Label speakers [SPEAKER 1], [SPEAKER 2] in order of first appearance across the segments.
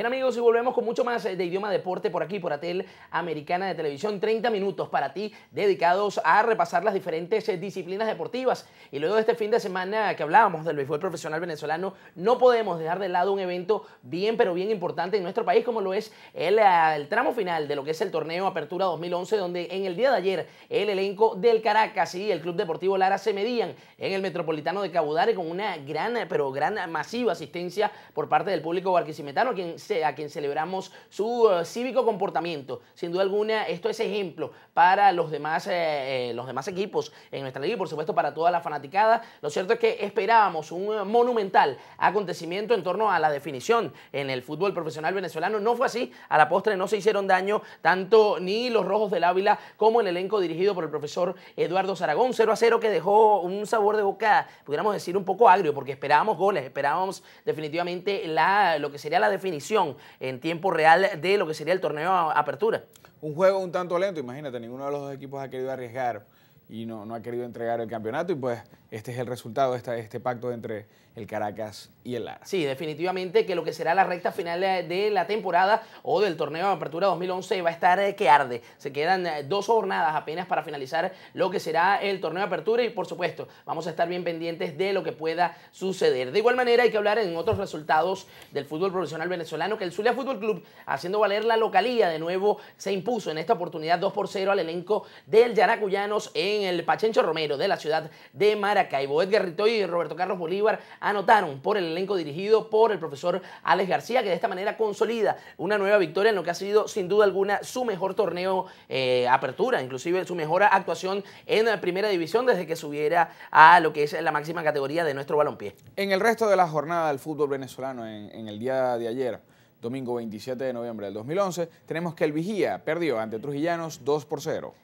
[SPEAKER 1] Bien amigos, y volvemos con mucho más eh, de idioma deporte por aquí, por Atel Americana de Televisión. 30 minutos para ti dedicados a repasar las diferentes eh, disciplinas deportivas. Y luego de este fin de semana que hablábamos del béisbol profesional venezolano, no podemos dejar de lado un evento bien, pero bien importante en nuestro país, como lo es el, eh, tramo final de lo que es el torneo Apertura 2011, donde en el día de ayer el elenco del Caracas y el Club Deportivo Lara se medían en el Metropolitano de Cabudare con una gran, pero gran, masiva asistencia por parte del público barquisimetano, quien este, a quien celebramos su eh, cívico comportamiento. Sin duda alguna, esto es ejemplo para los demás, eh, eh, los demás equipos en nuestra liga y por supuesto para toda la fanaticada. Lo cierto es que esperábamos un monumental acontecimiento en torno a la definición en el fútbol profesional venezolano. No fue así. A la postre no se hicieron daño tanto ni los Rojos del Ávila como el elenco dirigido por el profesor Eduardo Saragón. 0 a 0 que dejó un sabor de boca, pudiéramos decir, un poco agrio porque esperábamos goles, esperábamos definitivamente la, lo que sería la definición en tiempo real de lo que sería el torneo Apertura.
[SPEAKER 2] Un juego un tanto lento, imagínate, ninguno de los dos equipos ha querido arriesgar y no, no, ha querido entregar el campeonato y pues este es el resultado de este pacto entre el Caracas y el Lara. Sí, definitivamente
[SPEAKER 1] que lo que será la recta final eh, de la temporada o del torneo de apertura 2011 va a estar eh, que arde. Se quedan eh, dos jornadas apenas para finalizar lo que será el torneo de apertura y por supuesto vamos a estar bien pendientes de lo que pueda suceder. De igual manera hay que hablar en otros resultados del fútbol profesional venezolano que el Zulia Fútbol Club haciendo valer la localía de nuevo se impuso en esta oportunidad 2 por 0 al elenco del Yaracuyanos en el Pachencho Romero de la ciudad de Maracaibo. Edgar Ritoy y Roberto Carlos Bolívar anotaron por el elenco dirigido por el profesor Alex García, que de esta manera consolida una nueva victoria en lo que ha sido sin duda alguna su mejor torneo eh, apertura, inclusive su mejor actuación en la primera división desde que subiera
[SPEAKER 2] a lo que es la máxima categoría de nuestro balompié. En el resto de la jornada del fútbol venezolano en, en el día de ayer, domingo 27 de noviembre del 2011, tenemos que el Vigía perdió ante Trujillanos 2 por 0.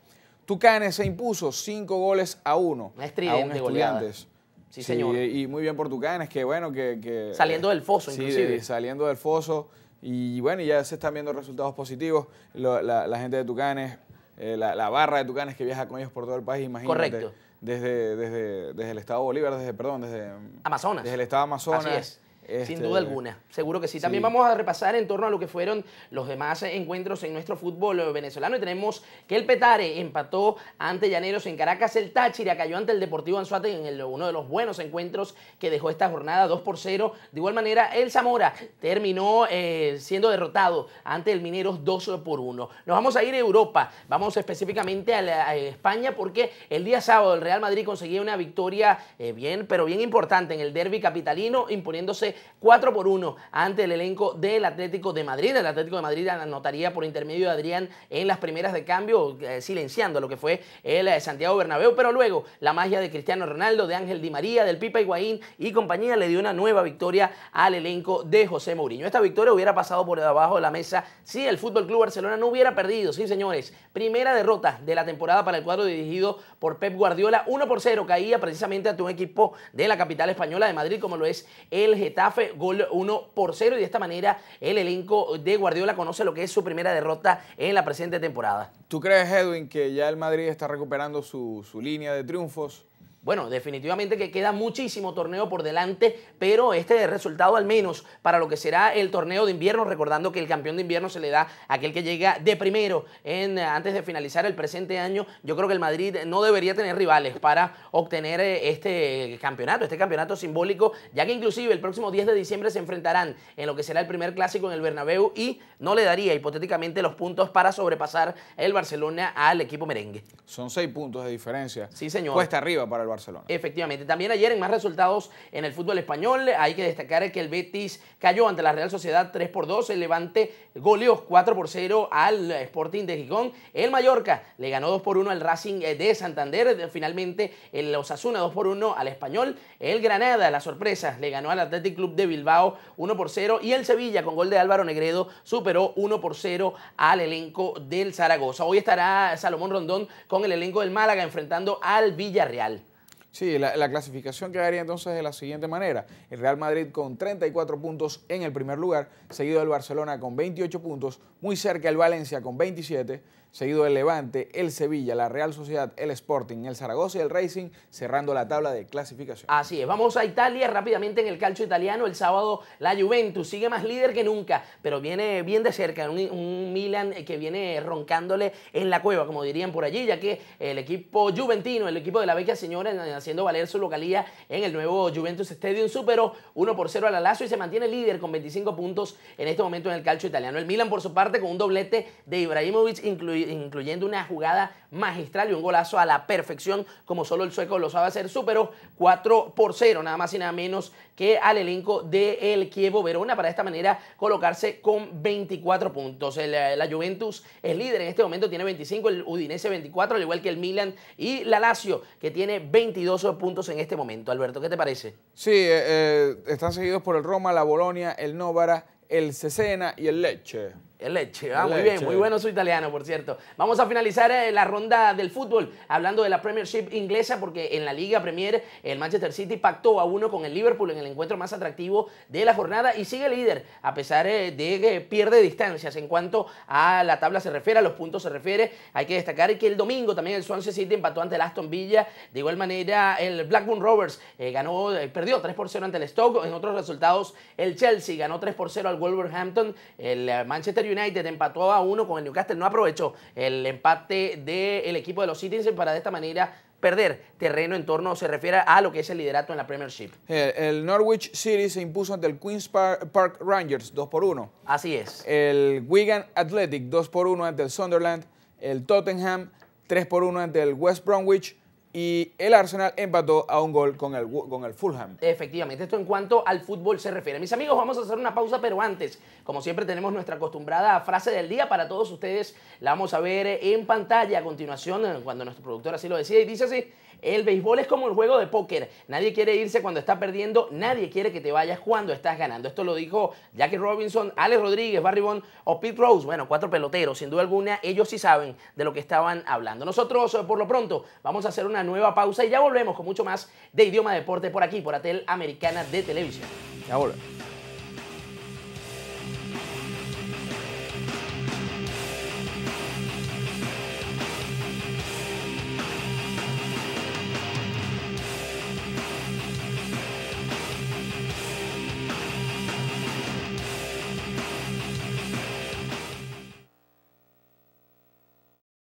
[SPEAKER 2] Tucanes se impuso cinco goles a uno. Una Sí, sí, señor. Y, muy bien por Tucanes, que bueno, que... saliendo del foso, inclusive. Sí, saliendo del foso. Y bueno, ya se están viendo resultados positivos. la, gente de Tucanes, eh, la, barra de Tucanes que viaja con ellos por todo el país, imagínate. Correcto. Desde, desde, desde el estado Bolívar, desde, perdón, desde... Amazonas. Desde el estado de Amazonas. Así es sin este, duda alguna, seguro que sí. También vamos
[SPEAKER 1] a repasar en torno a lo que fueron los demás encuentros en nuestro fútbol venezolano. Y tenemos que el Petare empató ante Llaneros en Caracas. El Táchira cayó ante el Deportivo Anzuate en uno de los buenos encuentros que dejó esta jornada 2 por 0. De igual manera, el Zamora terminó eh, siendo derrotado ante el Mineros 2 por 1. Nos vamos a ir a Europa, vamos específicamente a, España porque el día sábado el Real Madrid conseguía una victoria eh, bien, pero bien importante en el derby capitalino, imponiéndose 4 por 1 ante el elenco del Atlético de Madrid. El Atlético de Madrid anotaría por intermedio de Adrián en las primeras de cambio, eh, silenciando lo que fue el eh, Santiago Bernabéu, pero luego la magia de Cristiano Ronaldo, de Ángel Di María, del Pipa Higuaín y compañía le dio una nueva victoria al elenco de José Mourinho. Esta victoria hubiera pasado por debajo de la mesa si el Fútbol Club Barcelona no hubiera perdido. Sí, señores, primera derrota de la temporada para el cuadro dirigido por Pep Guardiola, 1 por 0 caía precisamente ante un equipo de la capital española de Madrid como lo es el Getafe gol 1 por 0 y de esta manera el elenco de Guardiola conoce lo que es su primera derrota en la presente temporada.
[SPEAKER 2] ¿Tú crees, Edwin, que ya el Madrid está recuperando su, su línea de triunfos?
[SPEAKER 1] Bueno, definitivamente que queda muchísimo torneo por delante, pero este resultado al menos para lo que será el torneo de invierno, recordando que el campeón de invierno se le da a aquel que llega de primero en, eh, antes de finalizar el presente año. Yo creo que el Madrid no debería tener rivales para obtener eh, este campeonato, este campeonato simbólico, ya que inclusive el próximo 10 de diciembre se enfrentarán en lo que será el primer clásico en el Bernabéu y no le daría hipotéticamente los puntos para sobrepasar el Barcelona al equipo merengue.
[SPEAKER 2] Son seis puntos de diferencia. Sí, señor. Cuesta arriba para el Barcelona.
[SPEAKER 1] Efectivamente. También ayer en más resultados en el fútbol español, hay que destacar que el Betis cayó ante la Real Sociedad 3 por 2, el Levante goleó 4 por 0 al Sporting de Gijón, el Mallorca le ganó 2 por 1 al Racing de Santander, finalmente el Osasuna 2 por 1 al Español, el Granada, la sorpresa, le ganó al Athletic Club de Bilbao 1 por 0 y el Sevilla con gol de Álvaro Negredo superó 1 por 0 al elenco del
[SPEAKER 2] Zaragoza. Hoy estará Salomón Rondón con el elenco del Málaga enfrentando al Villarreal. Sí, la, clasificación quedaría entonces de la siguiente manera. El Real Madrid con 34 puntos en el primer lugar, seguido del Barcelona con 28 puntos, muy cerca el Valencia con 27, seguido el Levante, el Sevilla, la Real Sociedad, el Sporting, el Zaragoza y el Racing, cerrando la tabla de clasificación.
[SPEAKER 1] Así es, vamos a Italia rápidamente en el calcio italiano. El sábado la Juventus sigue más líder que nunca, pero viene bien de cerca, un, un Milan que viene roncándole en la cueva, como dirían por allí, ya que el equipo juventino, el equipo de la Vecchia Señora, eh, haciendo valer su localía en el nuevo Juventus Stadium, superó 1 por 0 al la Lazio y se mantiene líder con 25 puntos en este momento en el calcio italiano. El Milan, por su parte, con un doblete de Ibrahimovic, incluido incluyendo una jugada magistral y un golazo a la perfección, como solo el sueco lo sabe hacer, superó 4 por 0, nada más y nada menos que al elenco del el Kievo Verona, para de esta manera colocarse con 24 puntos. Eh, la Juventus es líder en este momento, tiene 25, el Udinese 24, al igual que el Milan y la Lazio, que tiene 22 puntos en este momento. Alberto, ¿qué te parece?
[SPEAKER 2] Sí, eh, eh, están seguidos por el Roma, la Bolonia, el Novara, el Cesena y el Leche leche, muy bien, muy bueno
[SPEAKER 1] su italiano, por cierto. Vamos a finalizar eh, la ronda del fútbol hablando de la Premiership inglesa, porque en la Liga Premier el Manchester City pactó a uno con el Liverpool en el encuentro más atractivo de la jornada y sigue líder, a pesar eh, de que pierde distancias en cuanto a la tabla se refiere, a los puntos se refiere. Hay que destacar que el domingo también el Swansea City empató ante el Aston Villa. De igual manera, el Blackburn Rovers eh, ganó, perdió 3 por 0 ante el Stoke. En otros resultados, el Chelsea ganó 3 por 0 al Wolverhampton. El Manchester United empató a uno con el Newcastle, no aprovechó el empate del equipo de los Citizens para de esta manera perder terreno en torno se refiere a lo que es el liderato en la Premiership.
[SPEAKER 2] El, el Norwich City se impuso ante el Queen's Park, Park Rangers 2 por 1. Así es. El Wigan Athletic 2 por 1 ante el Sunderland. El Tottenham 3 por 1 ante el West Bromwich y el Arsenal empató a un gol con el, con el Fulham.
[SPEAKER 1] Efectivamente, esto en cuanto al fútbol se refiere. Mis amigos, vamos a hacer una pausa, pero antes, como siempre, tenemos nuestra acostumbrada frase del día para todos ustedes. La vamos a ver en pantalla a continuación, eh, cuando nuestro productor así lo decía Y dice así, el béisbol es como el juego de póker. Nadie quiere irse cuando está perdiendo, nadie quiere que te vayas cuando estás ganando. Esto lo dijo Jackie Robinson, Alex Rodríguez, Barry Bond o Pete Rose. Bueno, cuatro peloteros, sin duda alguna, ellos sí saben de lo que estaban hablando. Nosotros, eh, por lo pronto, vamos a hacer una nueva pausa y ya volvemos con mucho más de Idioma Deporte por aquí, por Atel Americana de Televisión.
[SPEAKER 2] Ya